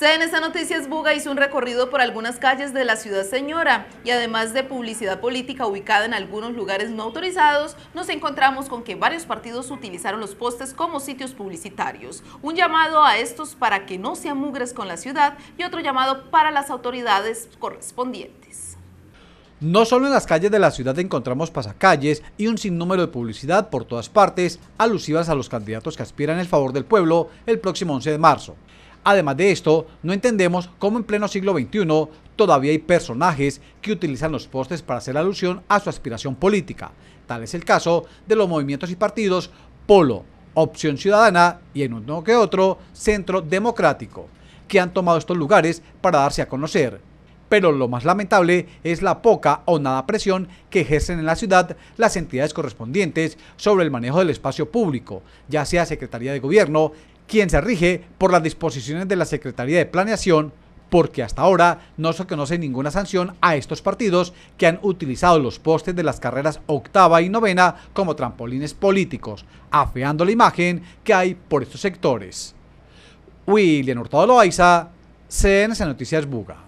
En esta Noticias Buga hizo un recorrido por algunas calles de la ciudad señora y además de publicidad política ubicada en algunos lugares no autorizados, nos encontramos con que varios partidos utilizaron los postes como sitios publicitarios. Un llamado a estos para que no sean mugres con la ciudad y otro llamado para las autoridades correspondientes. No solo en las calles de la ciudad encontramos pasacalles y un sinnúmero de publicidad por todas partes, alusivas a los candidatos que aspiran el favor del pueblo el próximo 11 de marzo. Además de esto, no entendemos cómo en pleno siglo XXI todavía hay personajes que utilizan los postes para hacer alusión a su aspiración política. Tal es el caso de los movimientos y partidos Polo, Opción Ciudadana y en uno que otro Centro Democrático, que han tomado estos lugares para darse a conocer. Pero lo más lamentable es la poca o nada presión que ejercen en la ciudad las entidades correspondientes sobre el manejo del espacio público, ya sea Secretaría de Gobierno, quien se rige por las disposiciones de la Secretaría de Planeación, porque hasta ahora no se conoce ninguna sanción a estos partidos que han utilizado los postes de las carreras octava y novena como trampolines políticos, afeando la imagen que hay por estos sectores. William Hurtado Loaiza, CNC Noticias Buga.